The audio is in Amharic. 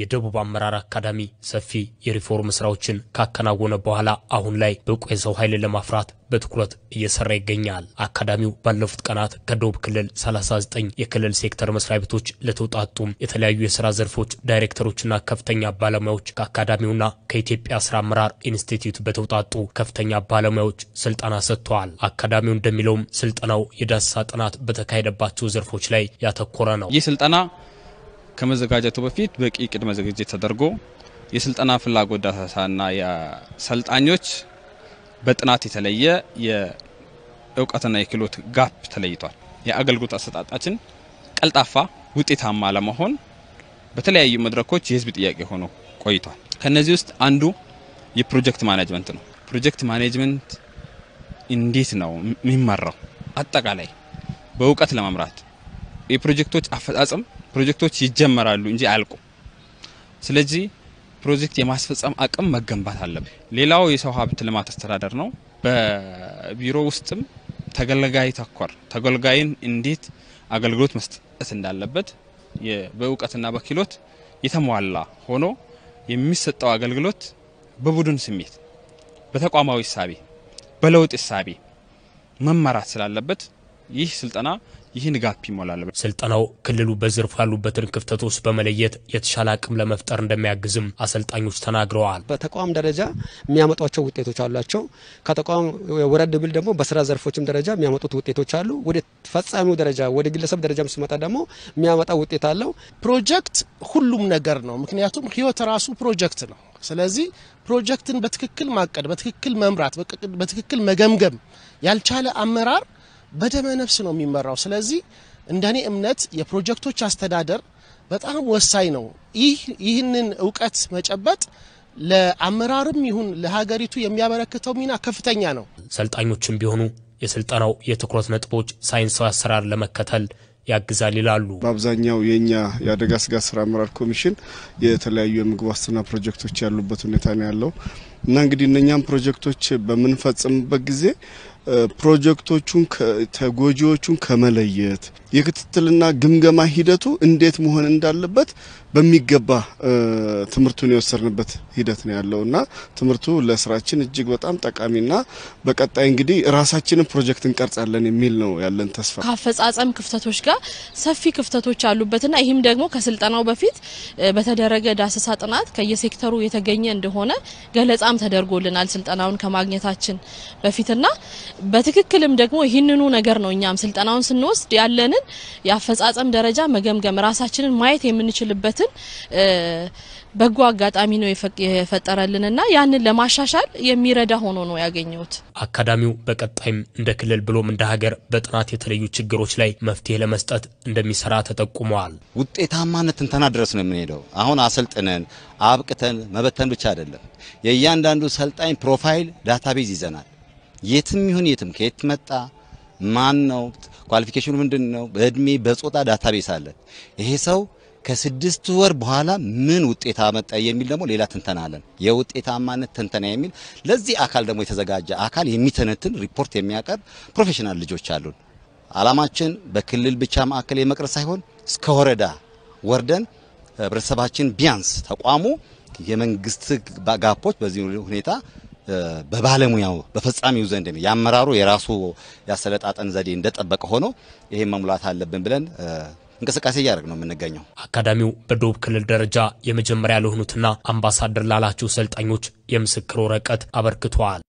የደቡብ አመራር አካዳሚ ሰፊ የሪፎርም ስራዎችን ካከናወነ በኋላ አሁን ላይ ብቁ የሰው ኃይል ለማፍራት በትኩረት እየሰራ ይገኛል። አካዳሚው ባለፉት ቀናት ከደቡብ ክልል 39 የክልል ሴክተር መስሪያ ቤቶች ለተውጣጡም የተለያዩ የስራ ዘርፎች ዳይሬክተሮችና ከፍተኛ ባለሙያዎች ከአካዳሚውና ከኢትዮጵያ ስራ አመራር ኢንስቲትዩት በተውጣጡ ከፍተኛ ባለሙያዎች ስልጠና ሰጥተዋል። አካዳሚው እንደሚለውም ስልጠናው የዳሰሳ ጥናት በተካሄደባቸው ዘርፎች ላይ ያተኮረ ነው። ይህ ስልጠና ከመዘጋጀቱ በፊት በቂ ቅድመ ዝግጅት ተደርጎ የስልጠና ፍላጎት ዳሰሳና የሰልጣኞች በጥናት የተለየ የእውቀትና የክህሎት ጋፕ ተለይቷል። የአገልግሎት አሰጣጣችን ቀልጣፋ፣ ውጤታማ ለመሆን በተለያዩ መድረኮች የህዝብ ጥያቄ ሆኖ ቆይቷል። ከነዚህ ውስጥ አንዱ የፕሮጀክት ማኔጅመንት ነው። ፕሮጀክት ማኔጅመንት እንዴት ነው የሚመራው? አጠቃላይ በእውቀት ለመምራት የፕሮጀክቶች አፈጻጸም ፕሮጀክቶች ይጀመራሉ እንጂ አያልቁ ስለዚህ ፕሮጀክት የማስፈጸም አቅም መገንባት አለብን። ሌላው የሰው ሀብት ልማት አስተዳደር ነው። በቢሮ ውስጥም ተገልጋይ ተኮር ተገልጋይን እንዴት አገልግሎት መስጠት እንዳለበት በእውቀትና በክህሎት የተሟላ ሆኖ የሚሰጠው አገልግሎት በቡድን ስሜት፣ በተቋማዊ እሳቤ፣ በለውጥ እሳቤ መመራት ስላለበት ይህ ስልጠና ይህን ጋፕ ይሞላል። ስልጠናው ክልሉ በዘርፉ ያሉበትን ክፍተቶች በመለየት የተሻለ አቅም ለመፍጠር እንደሚያግዝም አሰልጣኞች ተናግረዋል። በተቋም ደረጃ የሚያመጧቸው ውጤቶች አሏቸው። ከተቋም ወረድ ብል ደግሞ በስራ ዘርፎችም ደረጃ የሚያመጡት ውጤቶች አሉ። ወደ ፈጻሚው ደረጃ ወደ ግለሰብ ደረጃም ሲመጣ ደግሞ የሚያመጣ ውጤት አለው። ፕሮጀክት ሁሉም ነገር ነው። ምክንያቱም ህይወት ራሱ ፕሮጀክት ነው። ስለዚህ ፕሮጀክትን በትክክል ማቀድ፣ በትክክል መምራት፣ በትክክል መገምገም ያልቻለ አመራር በደመ ነፍስ ነው የሚመራው። ስለዚህ እንደኔ እምነት የፕሮጀክቶች አስተዳደር በጣም ወሳኝ ነው። ይህንን እውቀት መጨበጥ ለአመራርም ይሁን ለሀገሪቱ የሚያበረክተው ሚና ከፍተኛ ነው። ሰልጣኞችም ቢሆኑ የስልጠናው የትኩረት ነጥቦች ሳይንሳዊ አሰራር ለመከተል ያግዛል ይላሉ። በአብዛኛው የኛ የአደጋ ስጋት ስራ አመራር ኮሚሽን የተለያዩ የምግብ ዋስትና ፕሮጀክቶች ያሉበት ሁኔታ ነው ያለው። እና እንግዲህ እነኛም ፕሮጀክቶች በምንፈጽምበት ጊዜ ፕሮጀክቶቹን ተጎጂዎቹን ከመለየት የክትትልና ግምገማ ሂደቱ እንዴት መሆን እንዳለበት በሚገባ ትምህርቱን የወሰድንበት ሂደት ነው ያለው እና ትምህርቱ ለስራችን እጅግ በጣም ጠቃሚና በቀጣይ እንግዲህ ራሳችንን ፕሮጀክት እንቀርጻለን የሚል ነው ያለን ተስፋ። ከአፈጻጸም ክፍተቶች ጋር ሰፊ ክፍተቶች አሉበትና ይህም ደግሞ ከስልጠናው በፊት በተደረገ ዳሰሳ ጥናት ከየሴክተሩ የተገኘ እንደሆነ ገለጻ በጣም ተደርጎልናል ስልጠናውን ከማግኘታችን በፊትና በትክክልም ደግሞ ይህንኑ ነገር ነው እኛም ስልጠናውን ስንወስድ ያለንን የአፈጻጸም ደረጃ መገምገም ራሳችንን ማየት የምንችልበትን በጎ አጋጣሚ ነው የፈጠረልንና ያንን ለማሻሻል የሚረዳ ሆኖ ነው ያገኘሁት። አካዳሚው በቀጣይም እንደ ክልል ብሎም እንደ ሀገር በጥናት የተለዩ ችግሮች ላይ መፍትሄ ለመስጠት እንደሚሰራ ተጠቁመዋል። ውጤታማነት ትንተና ድረስ ነው የምንሄደው። አሁን አሰልጥነን አብቅተን መበተን ብቻ አይደለም። የእያንዳንዱ ሰልጣኝ ፕሮፋይል ዳታቤዝ ይዘናል። የትም ይሁን የትም ከየት መጣ ማን ነው፣ ኳሊፊኬሽኑ ምንድን ነው፣ በእድሜ በጾታ ዳታቤዝ አለ። ይሄ ሰው ከስድስት ወር በኋላ ምን ውጤት አመጣ የሚል ደግሞ ሌላ ትንተና አለን። የውጤታማነት ትንተና የሚል ለዚህ አካል ደግሞ የተዘጋጀ አካል የሚተነትን ሪፖርት የሚያቀርብ ፕሮፌሽናል ልጆች አሉን። አላማችን በክልል ብቻ ማዕከል የመቅረት ሳይሆን እስከ ወረዳ ወርደን ህብረተሰባችን ቢያንስ ተቋሙ የመንግስት ጋፖች በዚህ ሁኔታ በባለሙያው በፈጻሚው ዘንድ የአመራሩ የራሱ ያሰለጣጠን ዘዴ እንደጠበቀ ሆኖ ይሄን መሙላት አለብን ብለን እንቅስቃሴ እያደረግ ነው የምንገኘው። አካዳሚው በደቡብ ክልል ደረጃ የመጀመሪያ ለሆኑትና አምባሳደር ላላቸው ሰልጣኞች የምስክር ወረቀት አበርክቷል።